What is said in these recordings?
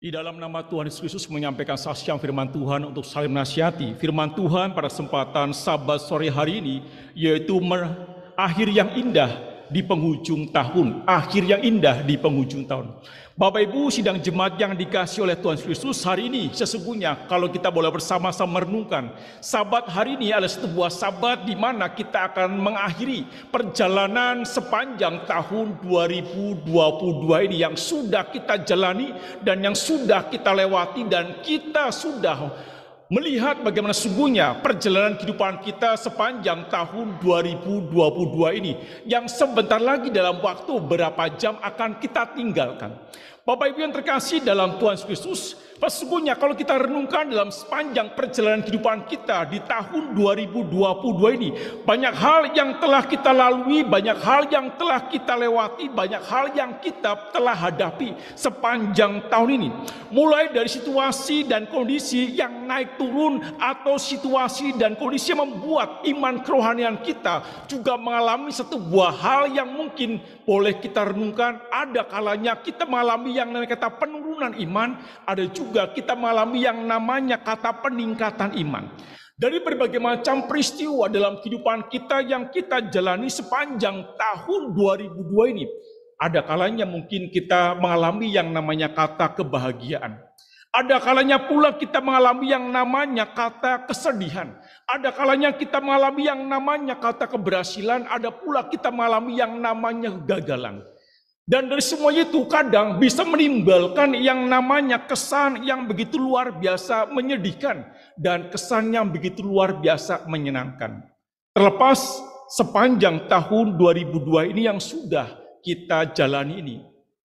Di dalam nama Tuhan Yesus Kristus menyampaikan saksian firman Tuhan untuk saling menasihati. Firman Tuhan pada kesempatan sabat sore hari ini yaitu akhir yang indah di penghujung tahun. Akhir yang indah di penghujung tahun. Bapak Ibu sidang jemaat yang dikasih oleh Tuhan Yesus hari ini sesungguhnya kalau kita boleh bersama-sama merenungkan sabat hari ini adalah sebuah sabat di mana kita akan mengakhiri perjalanan sepanjang tahun 2022 ini yang sudah kita jalani dan yang sudah kita lewati dan kita sudah melihat bagaimana sungguhnya perjalanan kehidupan kita sepanjang tahun 2022 ini yang sebentar lagi dalam waktu berapa jam akan kita tinggalkan. Bapak Ibu yang terkasih dalam Tuhan Yesus Sesungguhnya kalau kita renungkan dalam sepanjang perjalanan kehidupan kita di tahun 2022 ini, banyak hal yang telah kita lalui, banyak hal yang telah kita lewati, banyak hal yang kita telah hadapi sepanjang tahun ini. Mulai dari situasi dan kondisi yang naik turun atau situasi dan kondisi yang membuat iman kerohanian kita juga mengalami satu buah hal yang mungkin boleh kita renungkan. Ada kalanya kita mengalami yang namanya kata penurunan iman, ada juga juga kita mengalami yang namanya kata peningkatan iman. Dari berbagai macam peristiwa dalam kehidupan kita yang kita jalani sepanjang tahun 2002 ini, ada kalanya mungkin kita mengalami yang namanya kata kebahagiaan. Ada kalanya pula kita mengalami yang namanya kata kesedihan. Ada kalanya kita mengalami yang namanya kata keberhasilan. Ada pula kita mengalami yang namanya kegagalan. Dan dari semua itu kadang bisa menimbulkan yang namanya kesan yang begitu luar biasa menyedihkan dan kesan yang begitu luar biasa menyenangkan. Terlepas sepanjang tahun 2002 ini yang sudah kita jalani ini.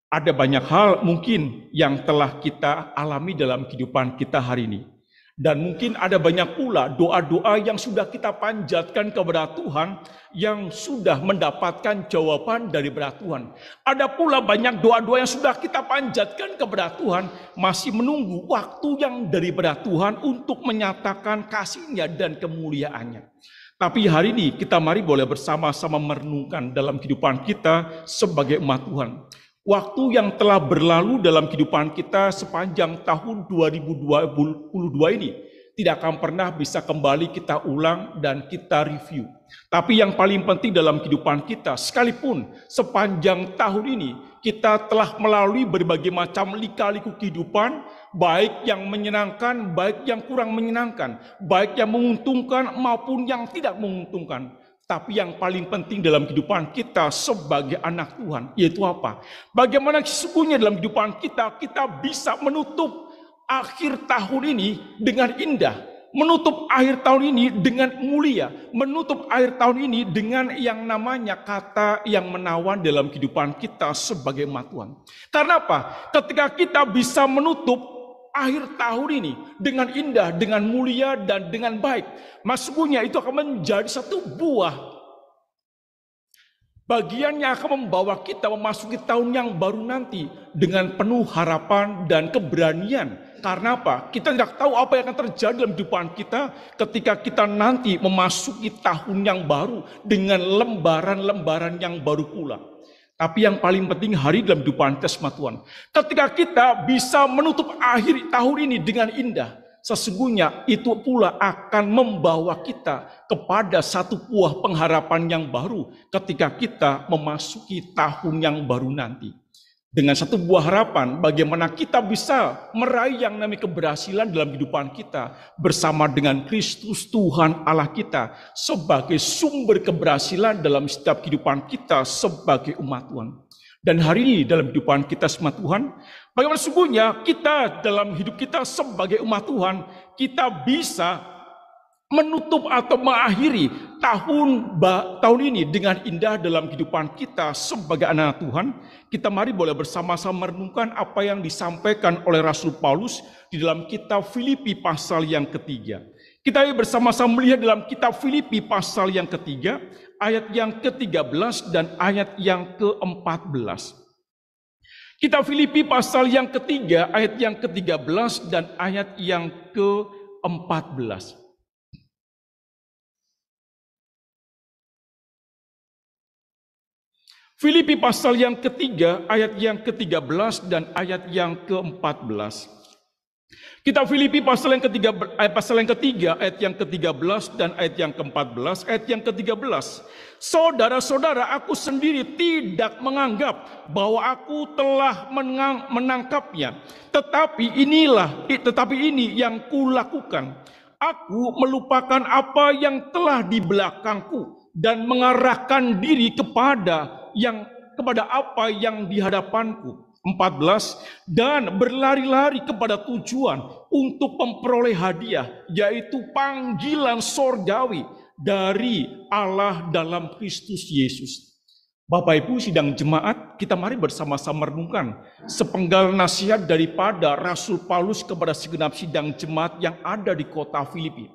Ada banyak hal mungkin yang telah kita alami dalam kehidupan kita hari ini. Dan mungkin ada banyak pula doa-doa yang sudah kita panjatkan kepada Tuhan yang sudah mendapatkan jawaban dari berat Tuhan. Ada pula banyak doa-doa yang sudah kita panjatkan kepada Tuhan masih menunggu waktu yang dari berat Tuhan untuk menyatakan kasihnya dan kemuliaannya. Tapi hari ini kita mari boleh bersama-sama merenungkan dalam kehidupan kita sebagai umat Tuhan waktu yang telah berlalu dalam kehidupan kita sepanjang tahun 2022 ini tidak akan pernah bisa kembali kita ulang dan kita review. Tapi yang paling penting dalam kehidupan kita, sekalipun sepanjang tahun ini kita telah melalui berbagai macam lika-liku kehidupan, baik yang menyenangkan, baik yang kurang menyenangkan, baik yang menguntungkan maupun yang tidak menguntungkan. Tapi yang paling penting dalam kehidupan kita sebagai anak Tuhan, yaitu apa? Bagaimana sesungguhnya dalam kehidupan kita, kita bisa menutup akhir tahun ini dengan indah. Menutup akhir tahun ini dengan mulia. Menutup akhir tahun ini dengan yang namanya kata yang menawan dalam kehidupan kita sebagai umat Tuhan. Karena apa? Ketika kita bisa menutup akhir tahun ini dengan indah, dengan mulia, dan dengan baik. masuknya itu akan menjadi satu buah bagiannya yang akan membawa kita memasuki tahun yang baru nanti dengan penuh harapan dan keberanian. Karena apa? Kita tidak tahu apa yang akan terjadi dalam kehidupan kita ketika kita nanti memasuki tahun yang baru dengan lembaran-lembaran yang baru pula. Tapi yang paling penting hari dalam dupaan tesma Tuhan. Ketika kita bisa menutup akhir tahun ini dengan indah, sesungguhnya itu pula akan membawa kita kepada satu buah pengharapan yang baru ketika kita memasuki tahun yang baru nanti dengan satu buah harapan bagaimana kita bisa meraih yang namanya keberhasilan dalam kehidupan kita bersama dengan Kristus Tuhan Allah kita sebagai sumber keberhasilan dalam setiap kehidupan kita sebagai umat Tuhan. Dan hari ini dalam kehidupan kita umat Tuhan, bagaimana sungguhnya kita dalam hidup kita sebagai umat Tuhan, kita bisa menutup atau mengakhiri tahun tahun ini dengan indah dalam kehidupan kita sebagai anak-anak Tuhan, kita mari boleh bersama-sama merenungkan apa yang disampaikan oleh Rasul Paulus di dalam kitab Filipi pasal yang ketiga. Kita bersama-sama melihat dalam kitab Filipi pasal yang ketiga, ayat yang ke-13 dan ayat yang ke-14. Kitab Filipi pasal yang ketiga, ayat yang ke-13 dan ayat yang ke-14. Filipi pasal yang ketiga, ayat yang ke-13 dan ayat yang ke-14. Kita Filipi pasal yang ketiga, ayat eh, pasal yang ketiga, ayat yang ke-13 dan ayat yang ke-14, ayat yang ke-13. Saudara-saudara, aku sendiri tidak menganggap bahwa aku telah menang, menangkapnya. Tetapi inilah, tetapi ini yang kulakukan. Aku melupakan apa yang telah di belakangku dan mengarahkan diri kepada yang kepada apa yang di hadapanku. 14 dan berlari-lari kepada tujuan untuk memperoleh hadiah yaitu panggilan sorgawi dari Allah dalam Kristus Yesus. Bapak Ibu sidang jemaat, kita mari bersama-sama renungkan sepenggal nasihat daripada Rasul Paulus kepada segenap sidang jemaat yang ada di kota Filipi.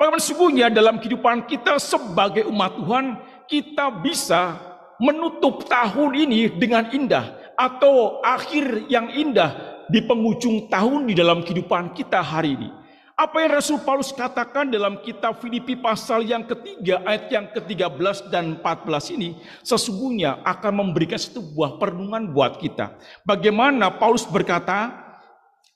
Bagaimana sesungguhnya dalam kehidupan kita sebagai umat Tuhan, kita bisa menutup tahun ini dengan indah atau akhir yang indah di penghujung tahun di dalam kehidupan kita hari ini. Apa yang Rasul Paulus katakan dalam kitab Filipi pasal yang ketiga, ayat yang ke-13 dan 14 ini, sesungguhnya akan memberikan sebuah perlindungan perenungan buat kita. Bagaimana Paulus berkata,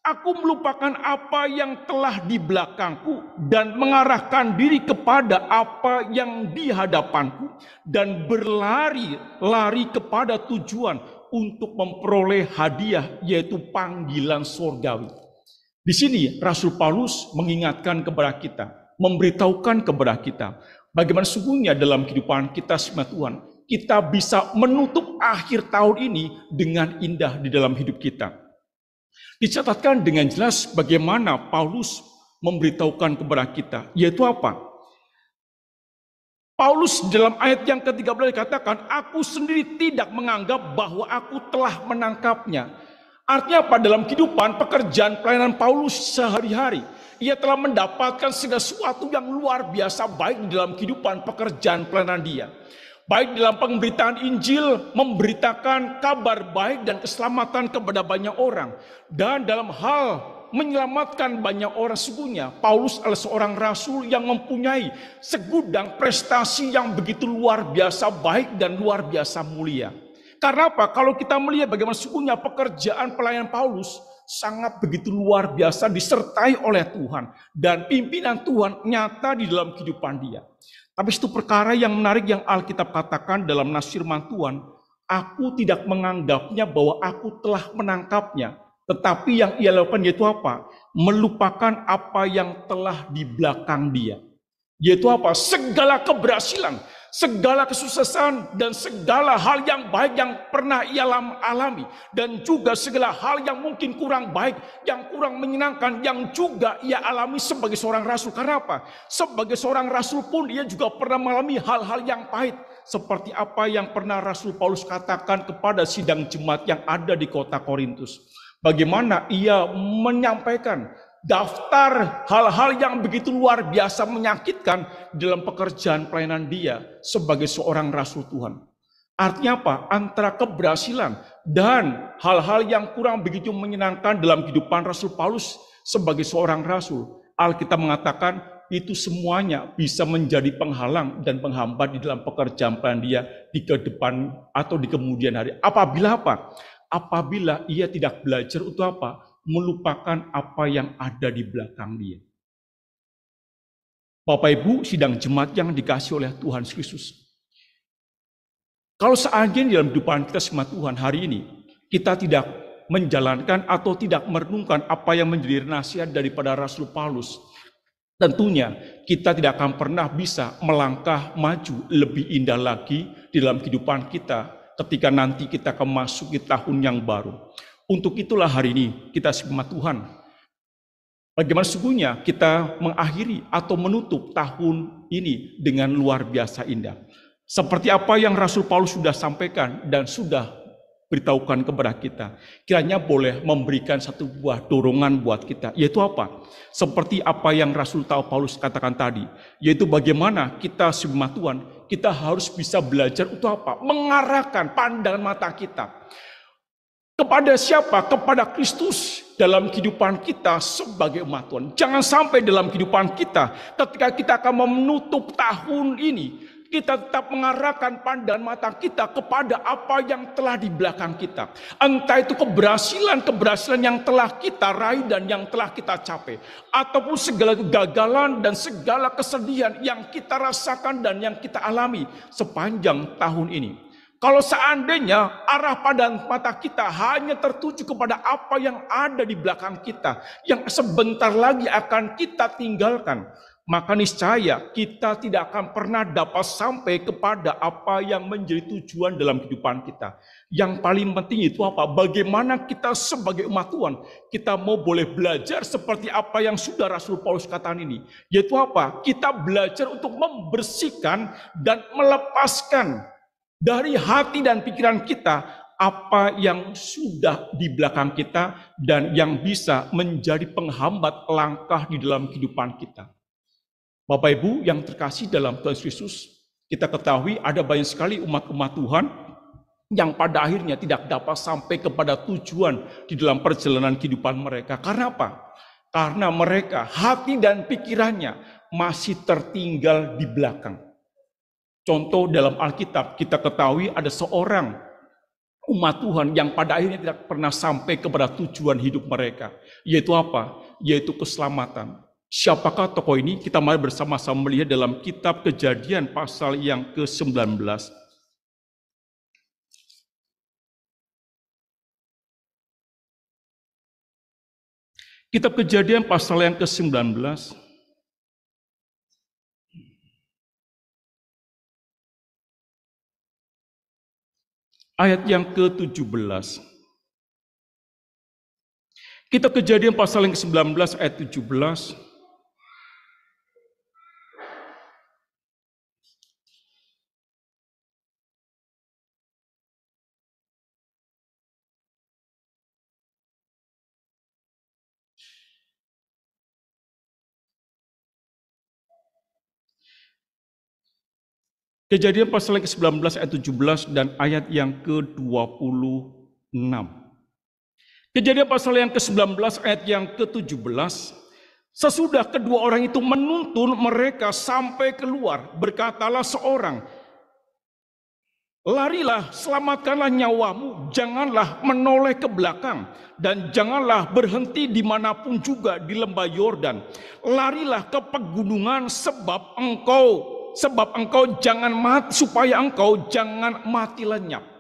Aku melupakan apa yang telah di belakangku dan mengarahkan diri kepada apa yang di hadapanku dan berlari-lari kepada tujuan untuk memperoleh hadiah yaitu panggilan surgawi. Di sini Rasul Paulus mengingatkan kepada kita, memberitahukan kepada kita bagaimana sungguhnya dalam kehidupan kita semua Tuhan. Kita bisa menutup akhir tahun ini dengan indah di dalam hidup kita. Dicatatkan dengan jelas bagaimana Paulus memberitahukan kepada kita, yaitu apa? Paulus dalam ayat yang ke-13 dikatakan, aku sendiri tidak menganggap bahwa aku telah menangkapnya. Artinya apa? Dalam kehidupan, pekerjaan, pelayanan Paulus sehari-hari, ia telah mendapatkan segala sesuatu yang luar biasa baik dalam kehidupan, pekerjaan, pelayanan dia baik dalam pemberitaan Injil, memberitakan kabar baik dan keselamatan kepada banyak orang, dan dalam hal menyelamatkan banyak orang sekunya. Paulus adalah seorang rasul yang mempunyai segudang prestasi yang begitu luar biasa baik dan luar biasa mulia. Karena apa? Kalau kita melihat bagaimana sekunya pekerjaan pelayan Paulus, sangat begitu luar biasa disertai oleh Tuhan dan pimpinan Tuhan nyata di dalam kehidupan dia. Tapi itu perkara yang menarik yang Alkitab katakan dalam nasir Tuhan, aku tidak menganggapnya bahwa aku telah menangkapnya. Tetapi yang ia lakukan yaitu apa? Melupakan apa yang telah di belakang dia. Yaitu apa? Segala keberhasilan, segala kesuksesan dan segala hal yang baik yang pernah ia alami dan juga segala hal yang mungkin kurang baik, yang kurang menyenangkan yang juga ia alami sebagai seorang rasul. Karena apa? Sebagai seorang rasul pun ia juga pernah mengalami hal-hal yang pahit seperti apa yang pernah Rasul Paulus katakan kepada sidang jemaat yang ada di kota Korintus. Bagaimana ia menyampaikan daftar hal-hal yang begitu luar biasa menyakitkan dalam pekerjaan pelayanan dia sebagai seorang rasul Tuhan. Artinya apa? Antara keberhasilan dan hal-hal yang kurang begitu menyenangkan dalam kehidupan Rasul Paulus sebagai seorang rasul. Alkitab mengatakan itu semuanya bisa menjadi penghalang dan penghambat di dalam pekerjaan pelayanan dia di ke depan atau di kemudian hari. Apabila apa? Apabila ia tidak belajar untuk apa? melupakan apa yang ada di belakang dia. Bapak Ibu, sidang jemaat yang dikasih oleh Tuhan Kristus. Kalau seandainya dalam kehidupan kita sama Tuhan hari ini, kita tidak menjalankan atau tidak merenungkan apa yang menjadi nasihat daripada Rasul Paulus, tentunya kita tidak akan pernah bisa melangkah maju lebih indah lagi di dalam kehidupan kita ketika nanti kita akan masuk di tahun yang baru. Untuk itulah hari ini kita sembah Tuhan. Bagaimana sungguhnya kita mengakhiri atau menutup tahun ini dengan luar biasa indah. Seperti apa yang Rasul Paulus sudah sampaikan dan sudah beritahukan kepada kita. Kiranya boleh memberikan satu buah dorongan buat kita. Yaitu apa? Seperti apa yang Rasul Paulus katakan tadi. Yaitu bagaimana kita sembah Tuhan, kita harus bisa belajar untuk apa? Mengarahkan pandangan mata kita kepada siapa? Kepada Kristus dalam kehidupan kita sebagai umat Tuhan. Jangan sampai dalam kehidupan kita ketika kita akan menutup tahun ini, kita tetap mengarahkan pandan mata kita kepada apa yang telah di belakang kita. Entah itu keberhasilan-keberhasilan yang telah kita raih dan yang telah kita capai. Ataupun segala kegagalan dan segala kesedihan yang kita rasakan dan yang kita alami sepanjang tahun ini. Kalau seandainya arah pandang mata kita hanya tertuju kepada apa yang ada di belakang kita, yang sebentar lagi akan kita tinggalkan, maka niscaya kita tidak akan pernah dapat sampai kepada apa yang menjadi tujuan dalam kehidupan kita. Yang paling penting itu apa? Bagaimana kita sebagai umat Tuhan, kita mau boleh belajar seperti apa yang sudah Rasul Paulus katakan ini. Yaitu apa? Kita belajar untuk membersihkan dan melepaskan dari hati dan pikiran kita apa yang sudah di belakang kita dan yang bisa menjadi penghambat langkah di dalam kehidupan kita. Bapak Ibu yang terkasih dalam Tuhan Yesus, kita ketahui ada banyak sekali umat-umat Tuhan yang pada akhirnya tidak dapat sampai kepada tujuan di dalam perjalanan kehidupan mereka. Karena apa? Karena mereka hati dan pikirannya masih tertinggal di belakang. Contoh dalam Alkitab kita ketahui ada seorang umat Tuhan yang pada akhirnya tidak pernah sampai kepada tujuan hidup mereka. Yaitu apa? Yaitu keselamatan. Siapakah tokoh ini? Kita mari bersama-sama melihat dalam kitab kejadian pasal yang ke-19. Kitab kejadian pasal yang ke-19. ayat yang ke-17. Kita Kejadian pasal yang ke-19 ayat 17 Kejadian pasal yang ke-19 ayat 17 dan ayat yang ke-26. Kejadian pasal yang ke-19 ayat yang ke-17 Sesudah kedua orang itu menuntun mereka sampai keluar, berkatalah seorang, Larilah, selamatkanlah nyawamu, janganlah menoleh ke belakang, dan janganlah berhenti dimanapun juga di lembah Yordan. Larilah ke pegunungan sebab engkau sebab engkau jangan mati supaya engkau jangan mati lenyap.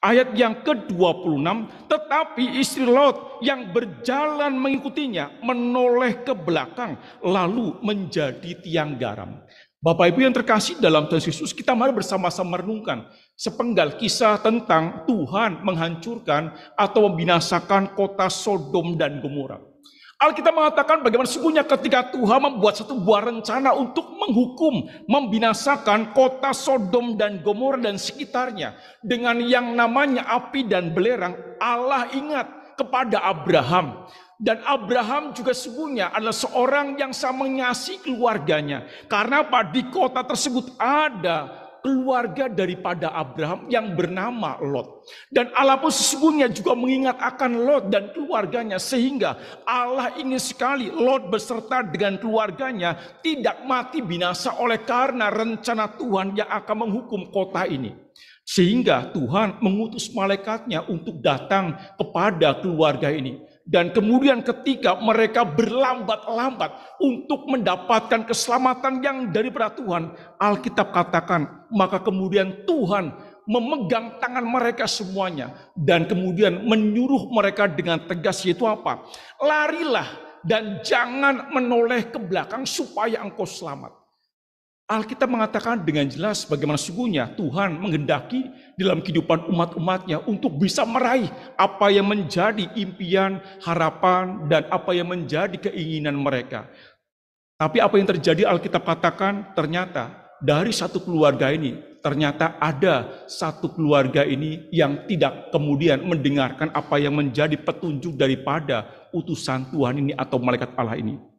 Ayat yang ke-26, tetapi istri Lot yang berjalan mengikutinya menoleh ke belakang lalu menjadi tiang garam. Bapak Ibu yang terkasih dalam Tuhan Yesus, kita mari bersama-sama merenungkan sepenggal kisah tentang Tuhan menghancurkan atau membinasakan kota Sodom dan Gomora. Alkitab mengatakan bagaimana sungguhnya ketika Tuhan membuat satu buah rencana untuk menghukum, membinasakan kota Sodom dan Gomora dan sekitarnya dengan yang namanya api dan belerang, Allah ingat kepada Abraham. Dan Abraham juga sungguhnya adalah seorang yang sangat mengasihi keluarganya. Karena apa? Di kota tersebut ada keluarga daripada Abraham yang bernama Lot. Dan Allah pun sesungguhnya juga mengingat akan Lot dan keluarganya sehingga Allah ingin sekali Lot beserta dengan keluarganya tidak mati binasa oleh karena rencana Tuhan yang akan menghukum kota ini. Sehingga Tuhan mengutus malaikatnya untuk datang kepada keluarga ini. Dan kemudian ketika mereka berlambat-lambat untuk mendapatkan keselamatan yang daripada Tuhan, Alkitab katakan, maka kemudian Tuhan memegang tangan mereka semuanya dan kemudian menyuruh mereka dengan tegas yaitu apa? Larilah dan jangan menoleh ke belakang supaya engkau selamat. Alkitab mengatakan dengan jelas bagaimana sungguhnya Tuhan menghendaki dalam kehidupan umat-umatnya untuk bisa meraih apa yang menjadi impian, harapan, dan apa yang menjadi keinginan mereka. Tapi apa yang terjadi Alkitab katakan ternyata dari satu keluarga ini, ternyata ada satu keluarga ini yang tidak kemudian mendengarkan apa yang menjadi petunjuk daripada utusan Tuhan ini atau malaikat Allah ini.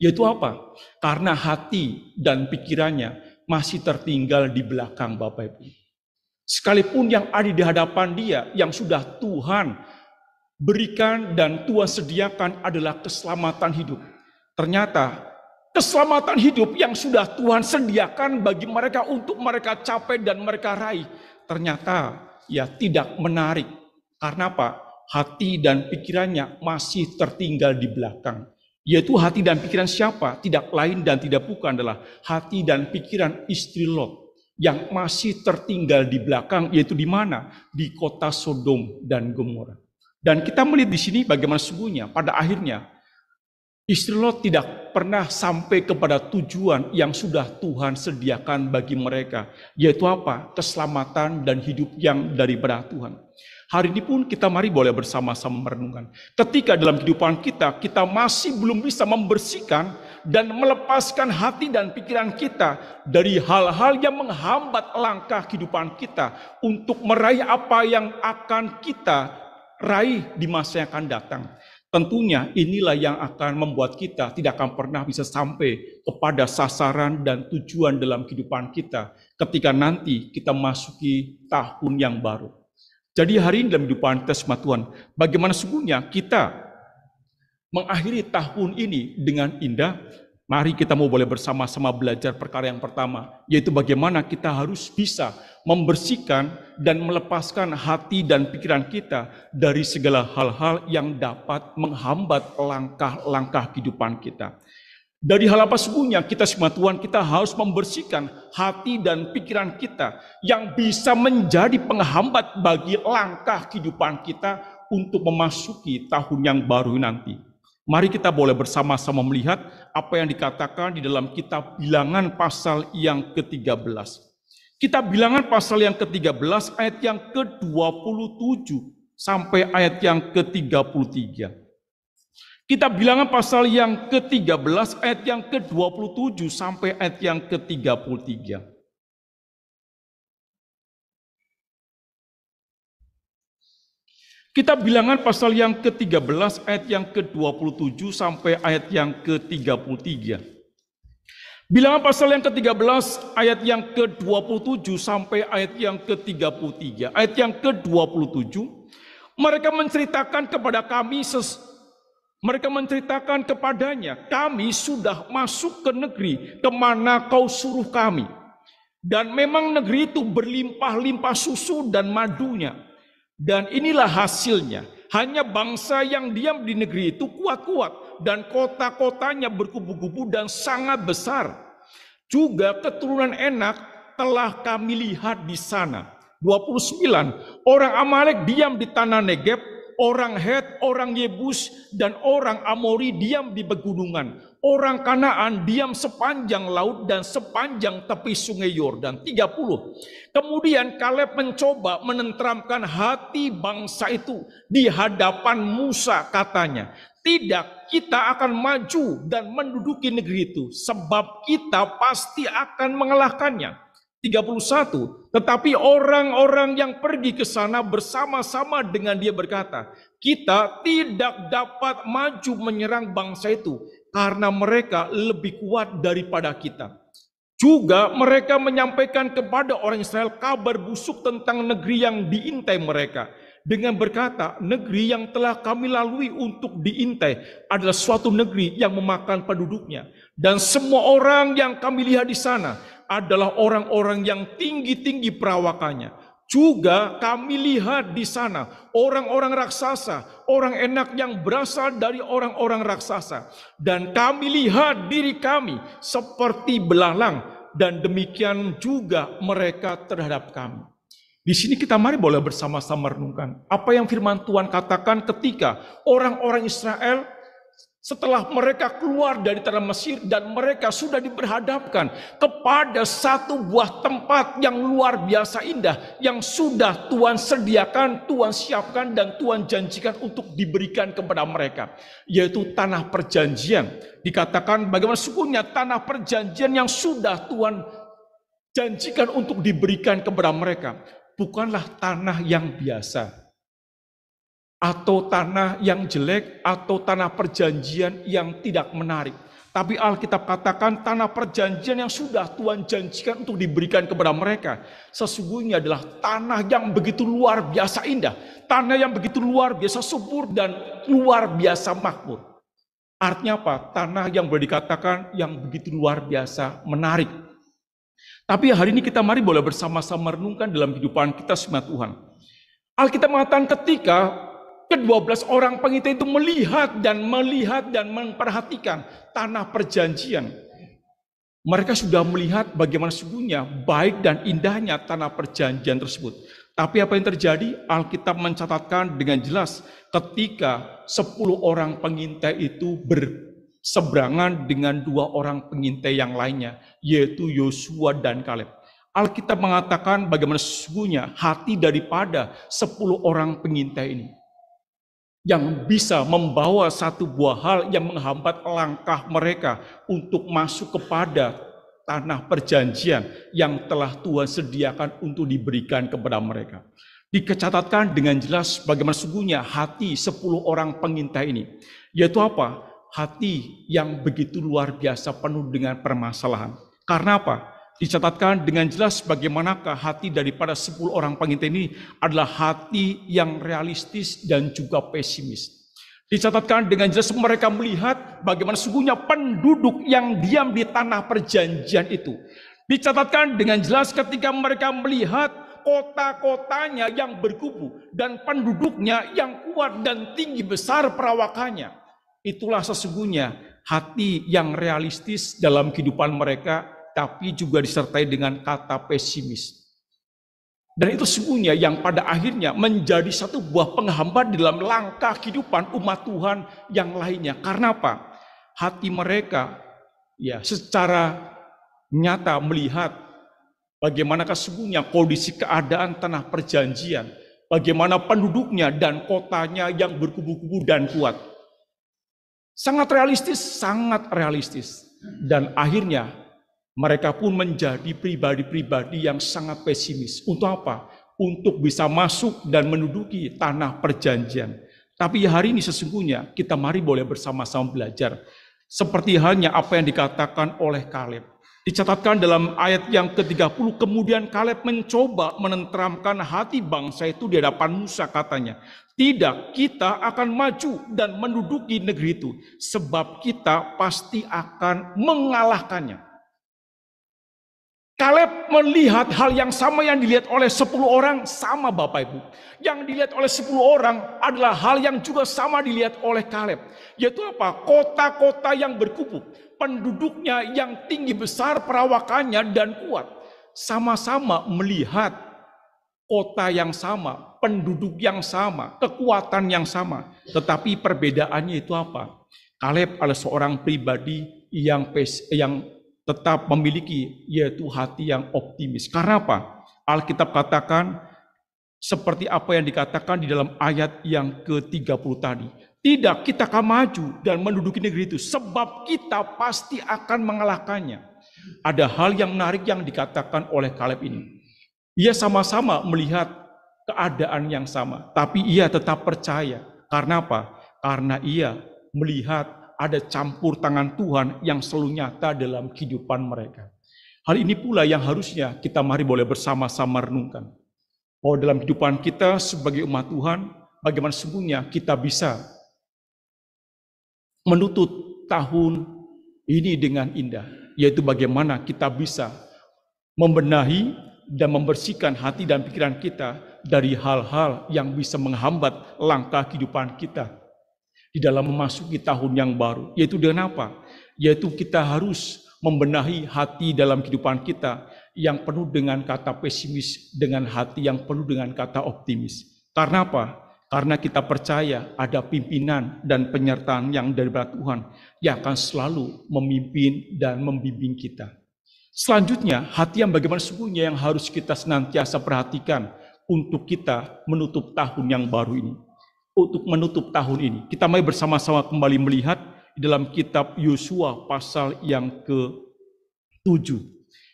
Yaitu apa? Karena hati dan pikirannya masih tertinggal di belakang Bapak Ibu. Sekalipun yang ada di hadapan dia, yang sudah Tuhan berikan dan Tuhan sediakan adalah keselamatan hidup. Ternyata keselamatan hidup yang sudah Tuhan sediakan bagi mereka untuk mereka capai dan mereka raih. Ternyata ya tidak menarik. Karena apa? Hati dan pikirannya masih tertinggal di belakang. Yaitu hati dan pikiran siapa? Tidak lain dan tidak bukan adalah hati dan pikiran istri Lot yang masih tertinggal di belakang yaitu di mana? Di kota Sodom dan Gomora. Dan kita melihat di sini bagaimana sungguhnya pada akhirnya istri Lot tidak pernah sampai kepada tujuan yang sudah Tuhan sediakan bagi mereka, yaitu apa? Keselamatan dan hidup yang daripada Tuhan. Hari ini pun kita mari boleh bersama-sama merenungkan. Ketika dalam kehidupan kita, kita masih belum bisa membersihkan dan melepaskan hati dan pikiran kita dari hal-hal yang menghambat langkah kehidupan kita untuk meraih apa yang akan kita raih di masa yang akan datang. Tentunya inilah yang akan membuat kita tidak akan pernah bisa sampai kepada sasaran dan tujuan dalam kehidupan kita ketika nanti kita masuki tahun yang baru. Jadi hari ini dalam kehidupan tesma Tuhan, bagaimana sungguhnya kita mengakhiri tahun ini dengan indah, mari kita mau boleh bersama-sama belajar perkara yang pertama, yaitu bagaimana kita harus bisa membersihkan dan melepaskan hati dan pikiran kita dari segala hal-hal yang dapat menghambat langkah-langkah kehidupan kita. Dari hal apa sebenarnya kita semua Tuhan kita harus membersihkan hati dan pikiran kita yang bisa menjadi penghambat bagi langkah kehidupan kita untuk memasuki tahun yang baru nanti. Mari kita boleh bersama-sama melihat apa yang dikatakan di dalam kitab bilangan pasal yang ke-13. Kitab bilangan pasal yang ke-13 ayat yang ke-27 sampai ayat yang ke-33. Kita bilangan pasal yang ke-13 ayat yang ke-27 sampai ayat yang ke-33. Kita bilangan pasal yang ke-13 ayat yang ke-27 sampai ayat yang ke-33. Bilangan pasal yang ke-13 ayat yang ke-27 sampai ayat yang ke-33. Ayat yang ke-27 mereka menceritakan kepada kami mereka menceritakan kepadanya, kami sudah masuk ke negeri kemana kau suruh kami. Dan memang negeri itu berlimpah-limpah susu dan madunya. Dan inilah hasilnya. Hanya bangsa yang diam di negeri itu kuat-kuat. Dan kota-kotanya berkubu-kubu dan sangat besar. Juga keturunan enak telah kami lihat di sana. 29. Orang Amalek diam di tanah Negeb orang Het, orang Yebus, dan orang Amori diam di pegunungan. Orang Kanaan diam sepanjang laut dan sepanjang tepi sungai Yordan. 30. Kemudian Kaleb mencoba menenteramkan hati bangsa itu di hadapan Musa katanya. Tidak, kita akan maju dan menduduki negeri itu. Sebab kita pasti akan mengalahkannya 31. Tetapi orang-orang yang pergi ke sana bersama-sama dengan dia berkata, kita tidak dapat maju menyerang bangsa itu karena mereka lebih kuat daripada kita. Juga mereka menyampaikan kepada orang Israel kabar busuk tentang negeri yang diintai mereka. Dengan berkata, negeri yang telah kami lalui untuk diintai adalah suatu negeri yang memakan penduduknya. Dan semua orang yang kami lihat di sana, adalah orang-orang yang tinggi-tinggi perawakannya. Juga kami lihat di sana orang-orang raksasa, orang enak yang berasal dari orang-orang raksasa. Dan kami lihat diri kami seperti belalang dan demikian juga mereka terhadap kami. Di sini kita mari boleh bersama-sama renungkan apa yang firman Tuhan katakan ketika orang-orang Israel setelah mereka keluar dari tanah Mesir dan mereka sudah diperhadapkan kepada satu buah tempat yang luar biasa indah yang sudah Tuhan sediakan, Tuhan siapkan dan Tuhan janjikan untuk diberikan kepada mereka, yaitu tanah perjanjian. Dikatakan bagaimana sukunya tanah perjanjian yang sudah Tuhan janjikan untuk diberikan kepada mereka, bukanlah tanah yang biasa atau tanah yang jelek, atau tanah perjanjian yang tidak menarik. Tapi Alkitab katakan tanah perjanjian yang sudah Tuhan janjikan untuk diberikan kepada mereka. Sesungguhnya adalah tanah yang begitu luar biasa indah. Tanah yang begitu luar biasa subur dan luar biasa makmur. Artinya apa? Tanah yang boleh dikatakan yang begitu luar biasa menarik. Tapi hari ini kita mari boleh bersama-sama merenungkan dalam kehidupan kita semangat Tuhan. Alkitab mengatakan ketika Kedua belas orang pengintai itu melihat dan melihat dan memperhatikan tanah perjanjian. Mereka sudah melihat bagaimana sungguhnya baik dan indahnya tanah perjanjian tersebut. Tapi apa yang terjadi? Alkitab mencatatkan dengan jelas ketika sepuluh orang pengintai itu berseberangan dengan dua orang pengintai yang lainnya, yaitu Yosua dan Kaleb. Alkitab mengatakan bagaimana sesungguhnya hati daripada sepuluh orang pengintai ini yang bisa membawa satu buah hal yang menghambat langkah mereka untuk masuk kepada tanah perjanjian yang telah Tuhan sediakan untuk diberikan kepada mereka. Dikecatatkan dengan jelas bagaimana sungguhnya hati sepuluh orang pengintai ini. Yaitu apa? Hati yang begitu luar biasa penuh dengan permasalahan. Karena apa? dicatatkan dengan jelas bagaimanakah hati daripada 10 orang pengintai ini adalah hati yang realistis dan juga pesimis. Dicatatkan dengan jelas mereka melihat bagaimana sungguhnya penduduk yang diam di tanah perjanjian itu. Dicatatkan dengan jelas ketika mereka melihat kota-kotanya yang berkubu dan penduduknya yang kuat dan tinggi besar perawakannya. Itulah sesungguhnya hati yang realistis dalam kehidupan mereka tapi juga disertai dengan kata pesimis. Dan itu semuanya yang pada akhirnya menjadi satu buah penghambat dalam langkah kehidupan umat Tuhan yang lainnya. Karena apa? Hati mereka ya secara nyata melihat bagaimanakah sesungguhnya kondisi keadaan tanah perjanjian, bagaimana penduduknya dan kotanya yang berkubu-kubu dan kuat. Sangat realistis, sangat realistis. Dan akhirnya mereka pun menjadi pribadi-pribadi yang sangat pesimis. Untuk apa? Untuk bisa masuk dan menduduki tanah perjanjian. Tapi hari ini sesungguhnya kita mari boleh bersama-sama belajar. Seperti hanya apa yang dikatakan oleh Kaleb. Dicatatkan dalam ayat yang ke-30, kemudian Kaleb mencoba menenteramkan hati bangsa itu di hadapan Musa katanya. Tidak, kita akan maju dan menduduki negeri itu. Sebab kita pasti akan mengalahkannya. Kaleb melihat hal yang sama yang dilihat oleh 10 orang sama Bapak Ibu. Yang dilihat oleh 10 orang adalah hal yang juga sama dilihat oleh Kaleb. Yaitu apa? Kota-kota yang berkubu. Penduduknya yang tinggi besar perawakannya dan kuat. Sama-sama melihat kota yang sama, penduduk yang sama, kekuatan yang sama. Tetapi perbedaannya itu apa? Kaleb adalah seorang pribadi yang yang tetap memiliki yaitu hati yang optimis. Karena apa? Alkitab katakan seperti apa yang dikatakan di dalam ayat yang ke-30 tadi. Tidak kita akan maju dan menduduki negeri itu sebab kita pasti akan mengalahkannya. Ada hal yang menarik yang dikatakan oleh Kaleb ini. Ia sama-sama melihat keadaan yang sama, tapi ia tetap percaya. Karena apa? Karena ia melihat ada campur tangan Tuhan yang selalu nyata dalam kehidupan mereka. Hal ini pula yang harusnya kita mari boleh bersama-sama renungkan. Bahwa dalam kehidupan kita sebagai umat Tuhan, bagaimana sesungguhnya kita bisa menutup tahun ini dengan indah. Yaitu bagaimana kita bisa membenahi dan membersihkan hati dan pikiran kita dari hal-hal yang bisa menghambat langkah kehidupan kita di dalam memasuki tahun yang baru. Yaitu dengan apa? Yaitu kita harus membenahi hati dalam kehidupan kita yang penuh dengan kata pesimis, dengan hati yang penuh dengan kata optimis. Karena apa? Karena kita percaya ada pimpinan dan penyertaan yang dari Tuhan yang akan selalu memimpin dan membimbing kita. Selanjutnya, hati yang bagaimana sungguhnya yang harus kita senantiasa perhatikan untuk kita menutup tahun yang baru ini untuk menutup tahun ini. Kita mari bersama-sama kembali melihat di dalam kitab Yosua pasal yang ke-7.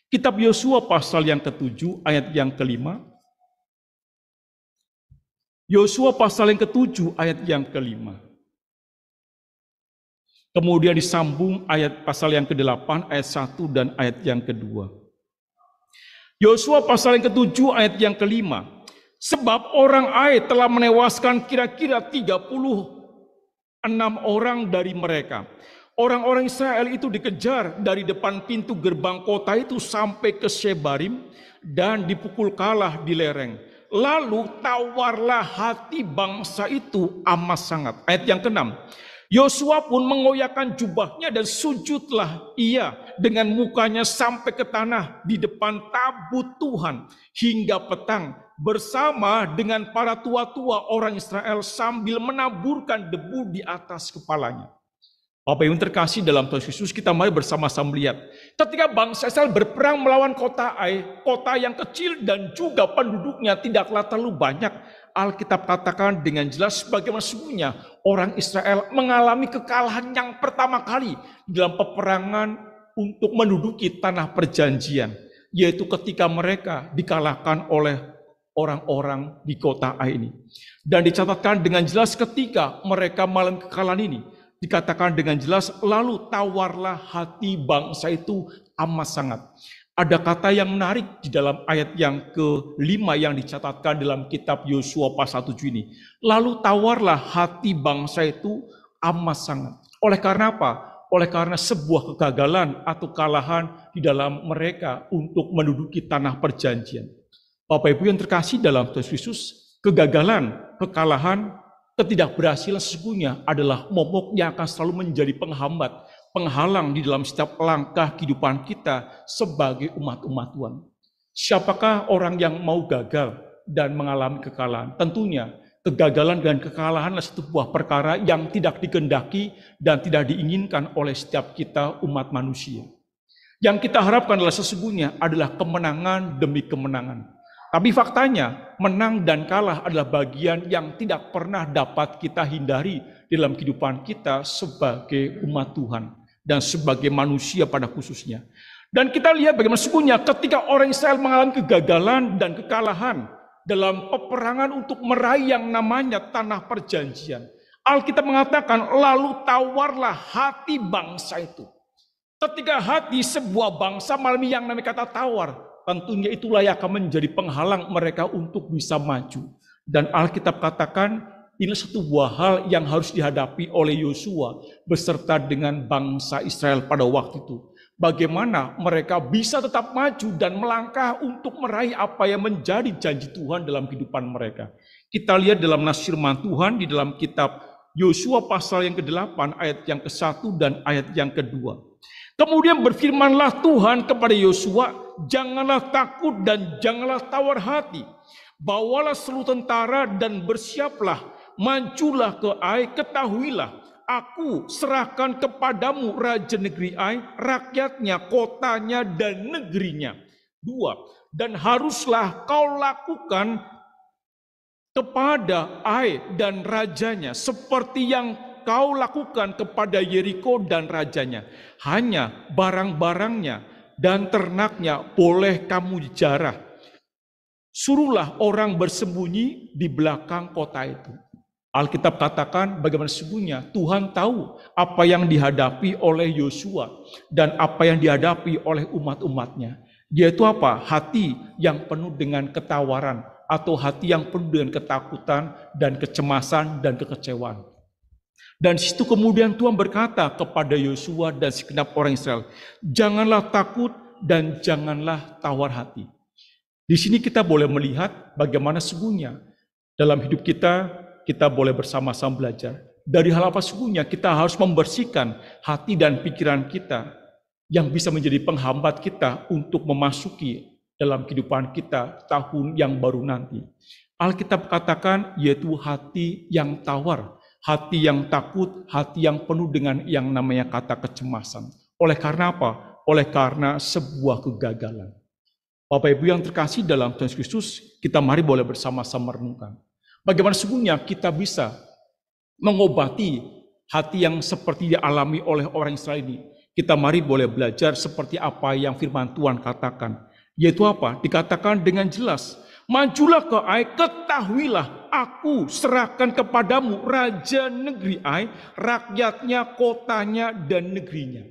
Kitab Yosua pasal yang ke-7 ayat yang ke-5. Yosua pasal yang ke-7 ayat yang ke-5. Kemudian disambung ayat pasal yang ke-8 ayat 1 dan ayat yang ke-2. Yosua pasal yang ke-7 ayat yang kelima. Sebab orang Ai telah menewaskan kira-kira 36 orang dari mereka. Orang-orang Israel itu dikejar dari depan pintu gerbang kota itu sampai ke Shebarim dan dipukul kalah di lereng. Lalu tawarlah hati bangsa itu amat sangat. Ayat yang keenam. Yosua pun mengoyakkan jubahnya dan sujudlah ia dengan mukanya sampai ke tanah di depan tabut Tuhan hingga petang bersama dengan para tua-tua orang Israel sambil menaburkan debu di atas kepalanya. Bapak yang terkasih dalam Tuhan Yesus, kita mari bersama-sama melihat. Ketika bangsa Israel berperang melawan kota Ai, kota yang kecil dan juga penduduknya tidaklah terlalu banyak, Alkitab katakan dengan jelas bagaimana semuanya orang Israel mengalami kekalahan yang pertama kali dalam peperangan untuk menduduki tanah perjanjian, yaitu ketika mereka dikalahkan oleh orang-orang di kota A ini. Dan dicatatkan dengan jelas ketika mereka malam kekalahan ini, dikatakan dengan jelas, lalu tawarlah hati bangsa itu amat sangat. Ada kata yang menarik di dalam ayat yang kelima yang dicatatkan dalam kitab Yosua pasal 7 ini. Lalu tawarlah hati bangsa itu amat sangat. Oleh karena apa? Oleh karena sebuah kegagalan atau kalahan di dalam mereka untuk menduduki tanah perjanjian. Bapak Ibu yang terkasih dalam Tuhan Yesus, kegagalan, kekalahan, ketidakberhasilan sesungguhnya adalah momok yang akan selalu menjadi penghambat, penghalang di dalam setiap langkah kehidupan kita sebagai umat-umat Tuhan. Siapakah orang yang mau gagal dan mengalami kekalahan? Tentunya kegagalan dan kekalahan adalah satu perkara yang tidak dikendaki dan tidak diinginkan oleh setiap kita umat manusia. Yang kita harapkan adalah sesungguhnya adalah kemenangan demi kemenangan. Tapi faktanya, menang dan kalah adalah bagian yang tidak pernah dapat kita hindari dalam kehidupan kita sebagai umat Tuhan dan sebagai manusia pada khususnya. Dan kita lihat bagaimana sebenarnya ketika orang Israel mengalami kegagalan dan kekalahan dalam peperangan untuk meraih yang namanya tanah perjanjian. Alkitab mengatakan, lalu tawarlah hati bangsa itu. Ketika hati sebuah bangsa malam yang namanya kata tawar, tentunya itulah yang akan menjadi penghalang mereka untuk bisa maju. Dan Alkitab katakan, ini satu buah hal yang harus dihadapi oleh Yosua beserta dengan bangsa Israel pada waktu itu. Bagaimana mereka bisa tetap maju dan melangkah untuk meraih apa yang menjadi janji Tuhan dalam kehidupan mereka. Kita lihat dalam nasirman Tuhan di dalam kitab Yosua pasal yang ke-8 ayat yang ke-1 dan ayat yang kedua 2 Kemudian berfirmanlah Tuhan kepada Yosua, janganlah takut dan janganlah tawar hati. Bawalah seluruh tentara dan bersiaplah, manculah ke Ai, ketahuilah, aku serahkan kepadamu Raja Negeri Ai, rakyatnya, kotanya, dan negerinya. Dua, dan haruslah kau lakukan kepada Ai dan rajanya seperti yang kau lakukan kepada Yeriko dan rajanya. Hanya barang-barangnya dan ternaknya boleh kamu jarah. Suruhlah orang bersembunyi di belakang kota itu. Alkitab katakan bagaimana sesungguhnya Tuhan tahu apa yang dihadapi oleh Yosua dan apa yang dihadapi oleh umat-umatnya. Yaitu apa? Hati yang penuh dengan ketawaran atau hati yang penuh dengan ketakutan dan kecemasan dan kekecewaan. Dan situ kemudian Tuhan berkata kepada Yosua dan segenap orang Israel, janganlah takut dan janganlah tawar hati. Di sini kita boleh melihat bagaimana sungguhnya dalam hidup kita, kita boleh bersama-sama belajar. Dari hal apa sungguhnya kita harus membersihkan hati dan pikiran kita yang bisa menjadi penghambat kita untuk memasuki dalam kehidupan kita tahun yang baru nanti. Alkitab katakan yaitu hati yang tawar hati yang takut, hati yang penuh dengan yang namanya kata kecemasan. Oleh karena apa? Oleh karena sebuah kegagalan. Bapak Ibu yang terkasih dalam Tuhan Kristus, kita mari boleh bersama-sama renungkan. Bagaimana sebenarnya kita bisa mengobati hati yang seperti dialami oleh orang Israel ini. Kita mari boleh belajar seperti apa yang firman Tuhan katakan. Yaitu apa? Dikatakan dengan jelas Majulah ke ai, ketahuilah aku serahkan kepadamu raja negeri ai, rakyatnya, kotanya, dan negerinya.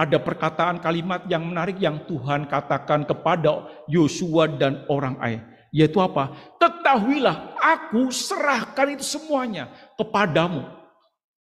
Ada perkataan kalimat yang menarik yang Tuhan katakan kepada Yosua dan orang ai. Yaitu apa? Ketahuilah aku serahkan itu semuanya kepadamu.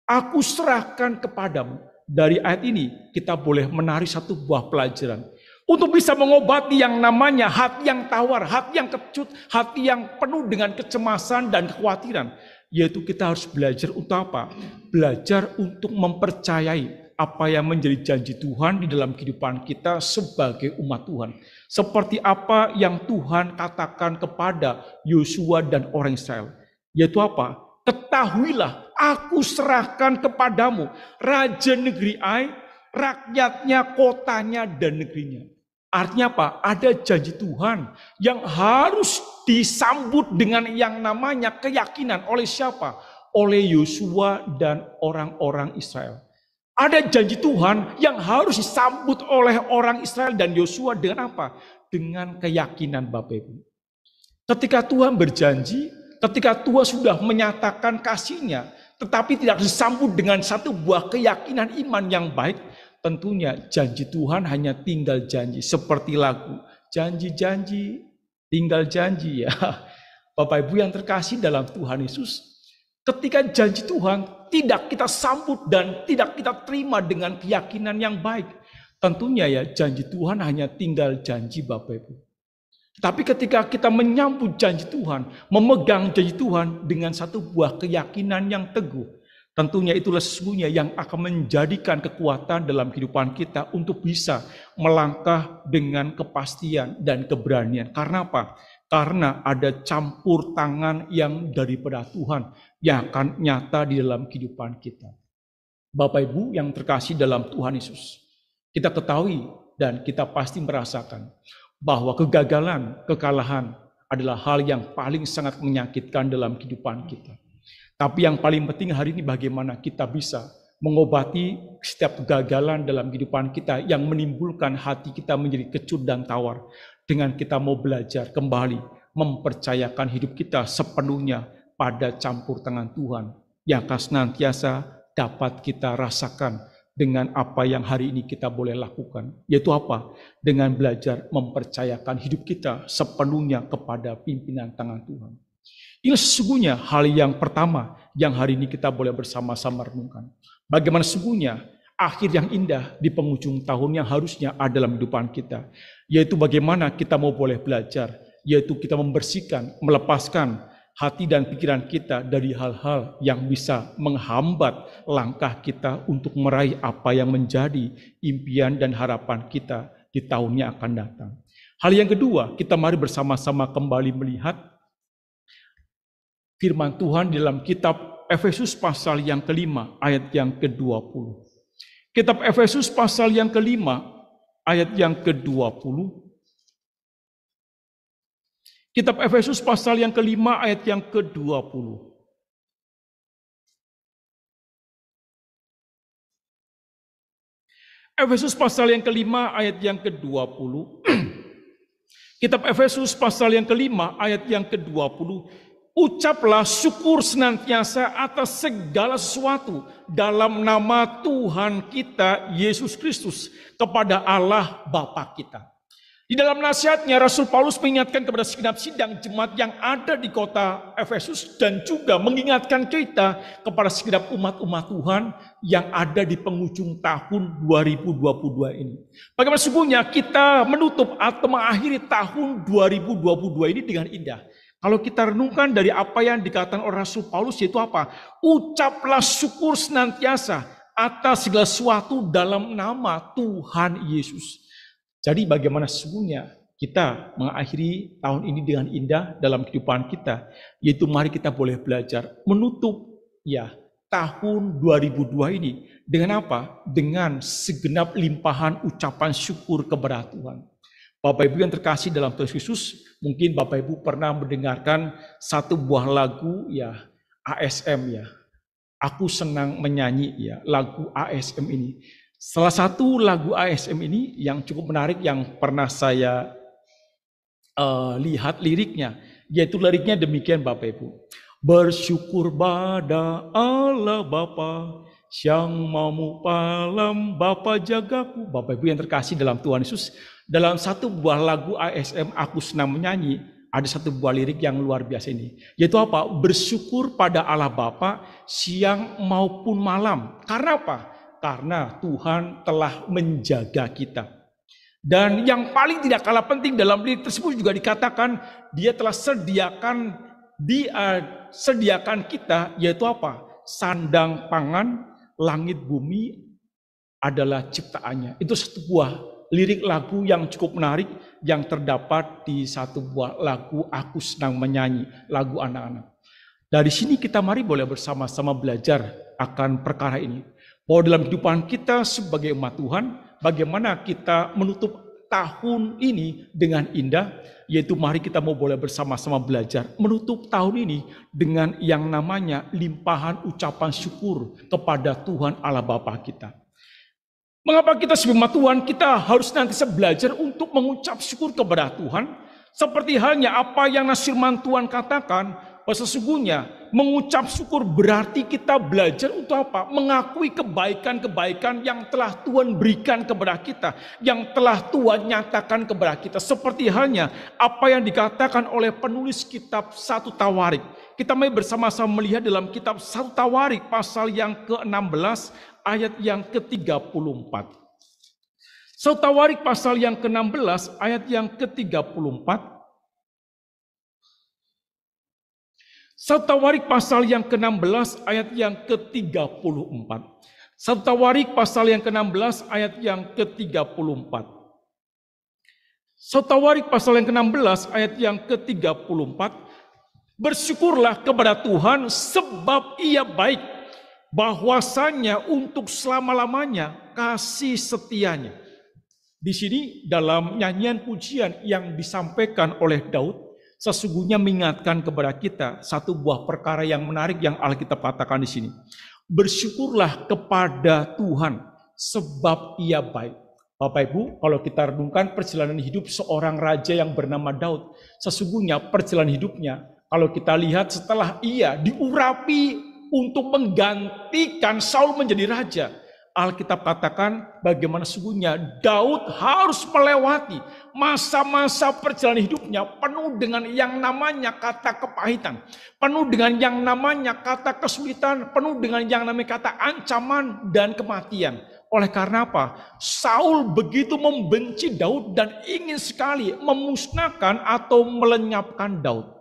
Aku serahkan kepadamu. Dari ayat ini kita boleh menarik satu buah pelajaran untuk bisa mengobati yang namanya hati yang tawar, hati yang kecut, hati yang penuh dengan kecemasan dan kekhawatiran. Yaitu kita harus belajar untuk apa? Belajar untuk mempercayai apa yang menjadi janji Tuhan di dalam kehidupan kita sebagai umat Tuhan. Seperti apa yang Tuhan katakan kepada Yosua dan orang Israel. Yaitu apa? Ketahuilah, aku serahkan kepadamu Raja Negeri Ai, rakyatnya, kotanya, dan negerinya. Artinya apa? Ada janji Tuhan yang harus disambut dengan yang namanya keyakinan oleh siapa? Oleh Yosua dan orang-orang Israel. Ada janji Tuhan yang harus disambut oleh orang Israel dan Yosua dengan apa? Dengan keyakinan Bapak Ibu. Ketika Tuhan berjanji, ketika Tuhan sudah menyatakan kasihnya, tetapi tidak disambut dengan satu buah keyakinan iman yang baik, Tentunya janji Tuhan hanya tinggal janji, seperti lagu. Janji-janji, tinggal janji ya. Bapak Ibu yang terkasih dalam Tuhan Yesus, ketika janji Tuhan tidak kita sambut dan tidak kita terima dengan keyakinan yang baik. Tentunya ya janji Tuhan hanya tinggal janji Bapak Ibu. Tapi ketika kita menyambut janji Tuhan, memegang janji Tuhan dengan satu buah keyakinan yang teguh, Tentunya itulah sesungguhnya yang akan menjadikan kekuatan dalam kehidupan kita untuk bisa melangkah dengan kepastian dan keberanian. Karena apa? Karena ada campur tangan yang daripada Tuhan yang akan nyata di dalam kehidupan kita. Bapak Ibu yang terkasih dalam Tuhan Yesus, kita ketahui dan kita pasti merasakan bahwa kegagalan, kekalahan adalah hal yang paling sangat menyakitkan dalam kehidupan kita. Tapi yang paling penting hari ini bagaimana kita bisa mengobati setiap kegagalan dalam kehidupan kita yang menimbulkan hati kita menjadi kecut dan tawar. Dengan kita mau belajar kembali mempercayakan hidup kita sepenuhnya pada campur tangan Tuhan yang akan senantiasa dapat kita rasakan dengan apa yang hari ini kita boleh lakukan. Yaitu apa? Dengan belajar mempercayakan hidup kita sepenuhnya kepada pimpinan tangan Tuhan. Ini sesungguhnya hal yang pertama yang hari ini kita boleh bersama-sama renungkan. Bagaimana sesungguhnya akhir yang indah di penghujung tahun yang harusnya ada dalam kehidupan kita. Yaitu bagaimana kita mau boleh belajar, yaitu kita membersihkan, melepaskan hati dan pikiran kita dari hal-hal yang bisa menghambat langkah kita untuk meraih apa yang menjadi impian dan harapan kita di tahun yang akan datang. Hal yang kedua, kita mari bersama-sama kembali melihat firman Tuhan dalam kitab Efesus pasal yang kelima, ayat yang ke-20. Kitab Efesus pasal yang kelima, ayat yang ke-20. Kitab Efesus pasal yang kelima, ayat yang ke-20. Efesus pasal yang kelima ayat yang ke-20. Kitab Efesus pasal yang kelima ayat yang ke-20 Ucaplah syukur senantiasa atas segala sesuatu dalam nama Tuhan kita Yesus Kristus kepada Allah Bapa kita. Di dalam nasihatnya Rasul Paulus mengingatkan kepada segenap sidang jemaat yang ada di kota Efesus dan juga mengingatkan kita kepada segenap umat-umat Tuhan yang ada di penghujung tahun 2022 ini. Bagaimana sungguhnya kita menutup atau mengakhiri tahun 2022 ini dengan indah kalau kita renungkan dari apa yang dikatakan oleh Rasul Paulus yaitu apa? Ucaplah syukur senantiasa atas segala sesuatu dalam nama Tuhan Yesus. Jadi bagaimana sesungguhnya kita mengakhiri tahun ini dengan indah dalam kehidupan kita. Yaitu mari kita boleh belajar menutup ya tahun 2002 ini. Dengan apa? Dengan segenap limpahan ucapan syukur kepada Tuhan. Bapak Ibu yang terkasih dalam Tuhan Yesus, mungkin Bapak Ibu pernah mendengarkan satu buah lagu ya ASM ya. Aku senang menyanyi ya lagu ASM ini. Salah satu lagu ASM ini yang cukup menarik yang pernah saya uh, lihat liriknya, yaitu liriknya demikian Bapak Ibu. Bersyukur pada Allah Bapa yang mau palam Bapa jagaku. Bapak Ibu yang terkasih dalam Tuhan Yesus, dalam satu buah lagu ASM aku senang menyanyi, ada satu buah lirik yang luar biasa ini. Yaitu apa? Bersyukur pada Allah Bapa siang maupun malam. Karena apa? Karena Tuhan telah menjaga kita. Dan yang paling tidak kalah penting dalam lirik tersebut juga dikatakan dia telah sediakan dia eh, sediakan kita yaitu apa? Sandang pangan, langit bumi adalah ciptaannya. Itu satu buah lirik lagu yang cukup menarik yang terdapat di satu buah lagu Aku Senang Menyanyi, lagu anak-anak. Dari sini kita mari boleh bersama-sama belajar akan perkara ini. Bahwa dalam kehidupan kita sebagai umat Tuhan, bagaimana kita menutup tahun ini dengan indah, yaitu mari kita mau boleh bersama-sama belajar menutup tahun ini dengan yang namanya limpahan ucapan syukur kepada Tuhan Allah Bapa kita. Mengapa kita sebagai Tuhan, kita harus nanti belajar untuk mengucap syukur kepada Tuhan. Seperti halnya apa yang nasir mantuan katakan, bahwa sesungguhnya mengucap syukur berarti kita belajar untuk apa? Mengakui kebaikan-kebaikan yang telah Tuhan berikan kepada kita, yang telah Tuhan nyatakan kepada kita. Seperti halnya apa yang dikatakan oleh penulis kitab satu Tawarik. Kita mari bersama-sama melihat dalam kitab satu Tawarik pasal yang ke-16 ayat yang ke-34. Serta pasal yang ke-16 ayat yang ke-34. Serta pasal yang ke-16 ayat yang ke-34. Serta pasal yang ke-16 ayat yang ke-34. Serta pasal yang ke-16 ayat yang ke-34. Bersyukurlah kepada Tuhan sebab ia baik bahwasannya untuk selama-lamanya kasih setianya. Di sini dalam nyanyian pujian yang disampaikan oleh Daud, sesungguhnya mengingatkan kepada kita satu buah perkara yang menarik yang Alkitab katakan di sini. Bersyukurlah kepada Tuhan sebab ia baik. Bapak Ibu, kalau kita renungkan perjalanan hidup seorang raja yang bernama Daud, sesungguhnya perjalanan hidupnya kalau kita lihat setelah ia diurapi untuk menggantikan Saul menjadi raja. Alkitab katakan bagaimana sungguhnya Daud harus melewati masa-masa perjalanan hidupnya penuh dengan yang namanya kata kepahitan. Penuh dengan yang namanya kata kesulitan, penuh dengan yang namanya kata ancaman dan kematian. Oleh karena apa? Saul begitu membenci Daud dan ingin sekali memusnahkan atau melenyapkan Daud.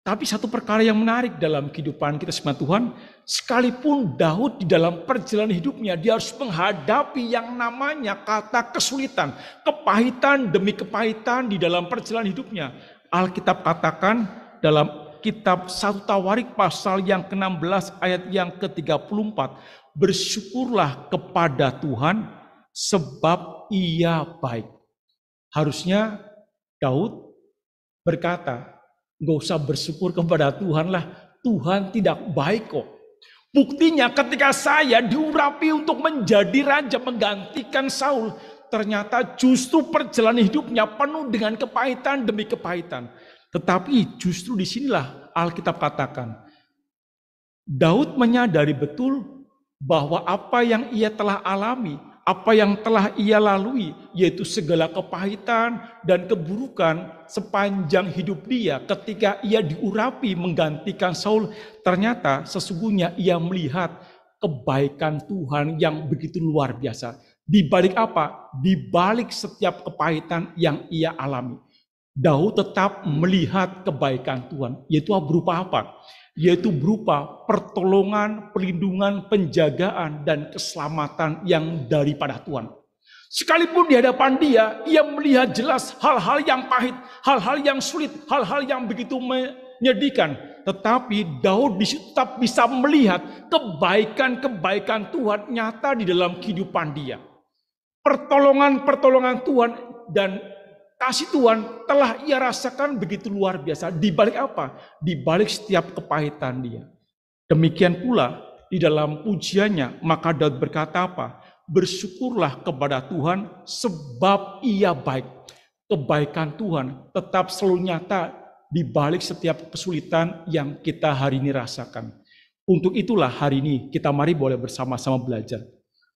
Tapi satu perkara yang menarik dalam kehidupan kita sama Tuhan, sekalipun Daud di dalam perjalanan hidupnya, dia harus menghadapi yang namanya kata kesulitan, kepahitan demi kepahitan di dalam perjalanan hidupnya. Alkitab katakan dalam kitab satu Tawarik pasal yang ke-16 ayat yang ke-34, bersyukurlah kepada Tuhan sebab ia baik. Harusnya Daud berkata, Gak usah bersyukur kepada Tuhan lah. Tuhan tidak baik kok. Buktinya ketika saya diurapi untuk menjadi raja menggantikan Saul, ternyata justru perjalanan hidupnya penuh dengan kepahitan demi kepahitan. Tetapi justru disinilah Alkitab katakan, Daud menyadari betul bahwa apa yang ia telah alami apa yang telah ia lalui, yaitu segala kepahitan dan keburukan sepanjang hidup dia. Ketika ia diurapi menggantikan Saul, ternyata sesungguhnya ia melihat kebaikan Tuhan yang begitu luar biasa. Di balik apa? Di balik setiap kepahitan yang ia alami. Daud tetap melihat kebaikan Tuhan, yaitu berupa apa? yaitu berupa pertolongan, perlindungan, penjagaan, dan keselamatan yang daripada Tuhan. Sekalipun di hadapan dia, ia melihat jelas hal-hal yang pahit, hal-hal yang sulit, hal-hal yang begitu menyedihkan. Tetapi Daud tetap bisa melihat kebaikan-kebaikan Tuhan nyata di dalam kehidupan dia. Pertolongan-pertolongan Tuhan dan Kasih Tuhan telah ia rasakan begitu luar biasa. Di balik apa? Di balik setiap kepahitan dia. Demikian pula di dalam pujiannya, maka Daud berkata apa? Bersyukurlah kepada Tuhan sebab ia baik. Kebaikan Tuhan tetap selalu nyata di balik setiap kesulitan yang kita hari ini rasakan. Untuk itulah hari ini kita mari boleh bersama-sama belajar.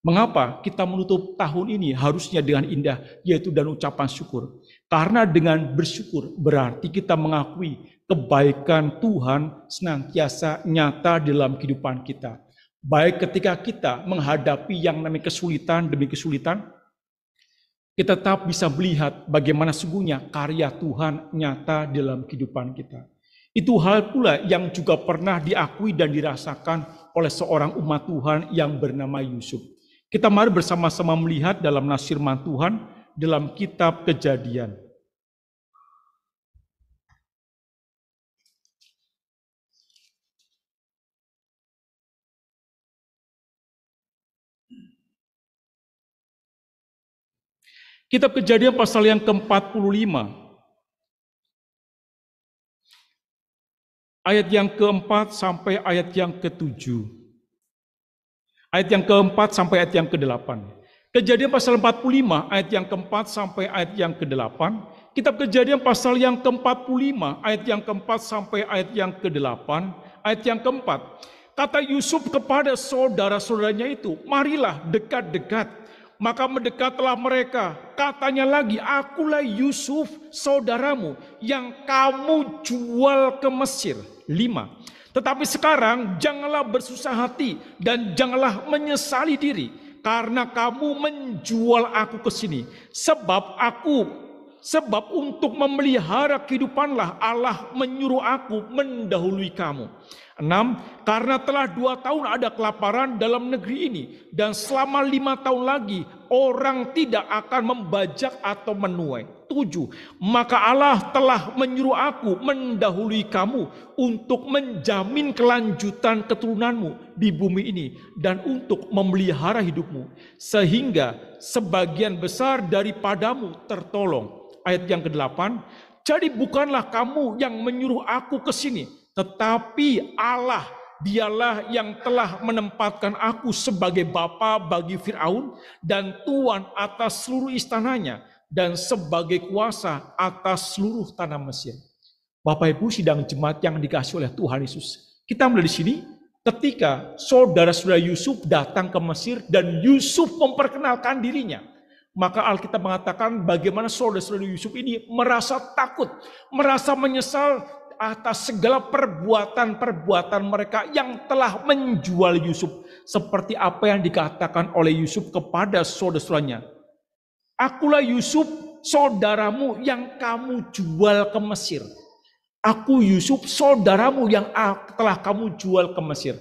Mengapa kita menutup tahun ini harusnya dengan indah, yaitu dan ucapan syukur. Karena dengan bersyukur berarti kita mengakui kebaikan Tuhan senantiasa nyata dalam kehidupan kita. Baik ketika kita menghadapi yang namanya kesulitan demi kesulitan, kita tetap bisa melihat bagaimana sungguhnya karya Tuhan nyata dalam kehidupan kita. Itu hal pula yang juga pernah diakui dan dirasakan oleh seorang umat Tuhan yang bernama Yusuf. Kita mari bersama-sama melihat dalam nasirman Tuhan dalam kitab kejadian. Kitab kejadian pasal yang ke-45 ayat yang keempat sampai ayat yang ketujuh. Ayat yang keempat sampai ayat yang kedelapan. Kejadian pasal 45 ayat yang keempat sampai ayat yang kedelapan. Kitab kejadian pasal yang ke-45 ayat yang keempat sampai ayat yang kedelapan. Ayat yang keempat. Kata Yusuf kepada saudara-saudaranya itu, marilah dekat-dekat. Maka mendekatlah mereka. Katanya lagi, akulah Yusuf saudaramu yang kamu jual ke Mesir. Lima. Tetapi sekarang janganlah bersusah hati dan janganlah menyesali diri karena kamu menjual aku ke sini. Sebab aku, sebab untuk memelihara kehidupanlah Allah menyuruh aku mendahului kamu. Enam, karena telah dua tahun ada kelaparan dalam negeri ini dan selama lima tahun lagi orang tidak akan membajak atau menuai. Tujuh, maka Allah telah menyuruh aku mendahului kamu untuk menjamin kelanjutan keturunanmu di bumi ini dan untuk memelihara hidupmu. Sehingga sebagian besar daripadamu tertolong. Ayat yang kedelapan, jadi bukanlah kamu yang menyuruh aku ke sini, tetapi Allah dialah yang telah menempatkan aku sebagai bapa bagi Firaun dan tuan atas seluruh istananya dan sebagai kuasa atas seluruh tanah Mesir. Bapak Ibu sidang jemaat yang dikasih oleh Tuhan Yesus. Kita melihat di sini ketika saudara-saudara Yusuf datang ke Mesir dan Yusuf memperkenalkan dirinya. Maka Alkitab mengatakan bagaimana saudara-saudara Yusuf ini merasa takut, merasa menyesal atas segala perbuatan-perbuatan mereka yang telah menjual Yusuf. Seperti apa yang dikatakan oleh Yusuf kepada saudara-saudaranya. Akulah Yusuf, saudaramu yang kamu jual ke Mesir. Aku Yusuf, saudaramu yang telah kamu jual ke Mesir.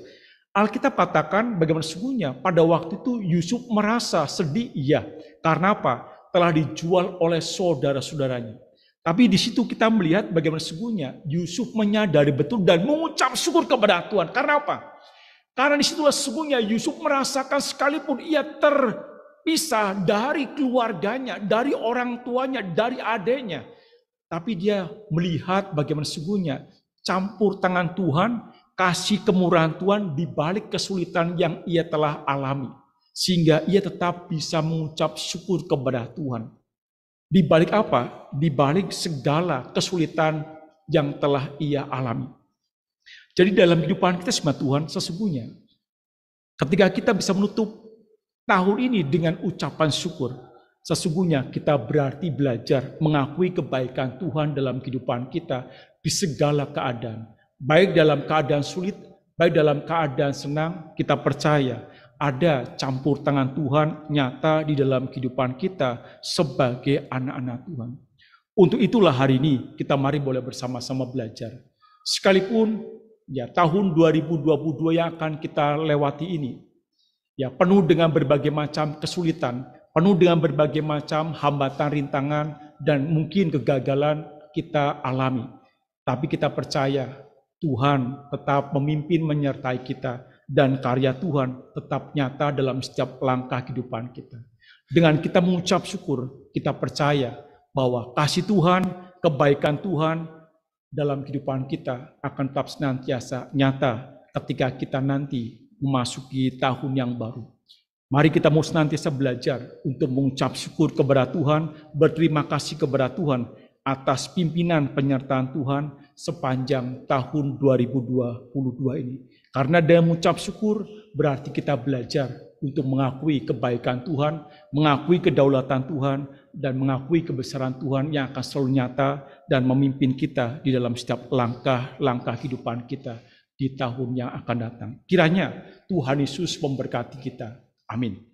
Alkitab katakan bagaimana sesungguhnya pada waktu itu Yusuf merasa sedih, iya. Karena apa? Telah dijual oleh saudara-saudaranya. Tapi di situ kita melihat bagaimana sesungguhnya Yusuf menyadari betul dan mengucap syukur kepada Tuhan. Karena apa? Karena di situlah sesungguhnya Yusuf merasakan sekalipun ia terpisah dari keluarganya, dari orang tuanya, dari adanya, Tapi dia melihat bagaimana sesungguhnya campur tangan Tuhan, kasih kemurahan Tuhan di balik kesulitan yang ia telah alami. Sehingga ia tetap bisa mengucap syukur kepada Tuhan. Di balik apa? Di balik segala kesulitan yang telah ia alami. Jadi dalam kehidupan kita sembah Tuhan sesungguhnya. Ketika kita bisa menutup tahun ini dengan ucapan syukur, sesungguhnya kita berarti belajar mengakui kebaikan Tuhan dalam kehidupan kita di segala keadaan. Baik dalam keadaan sulit, baik dalam keadaan senang, kita percaya ada campur tangan Tuhan nyata di dalam kehidupan kita sebagai anak-anak Tuhan. Untuk itulah hari ini kita mari boleh bersama-sama belajar. Sekalipun ya tahun 2022 yang akan kita lewati ini ya penuh dengan berbagai macam kesulitan, penuh dengan berbagai macam hambatan, rintangan dan mungkin kegagalan kita alami. Tapi kita percaya Tuhan tetap memimpin menyertai kita dan karya Tuhan tetap nyata dalam setiap langkah kehidupan kita. Dengan kita mengucap syukur, kita percaya bahwa kasih Tuhan, kebaikan Tuhan dalam kehidupan kita akan tetap senantiasa nyata ketika kita nanti memasuki tahun yang baru. Mari kita mau senantiasa belajar untuk mengucap syukur kepada Tuhan, berterima kasih kepada Tuhan atas pimpinan penyertaan Tuhan sepanjang tahun 2022 ini. Karena dia mengucap syukur berarti kita belajar untuk mengakui kebaikan Tuhan, mengakui kedaulatan Tuhan, dan mengakui kebesaran Tuhan yang akan selalu nyata dan memimpin kita di dalam setiap langkah-langkah kehidupan kita di tahun yang akan datang. Kiranya Tuhan Yesus memberkati kita. Amin.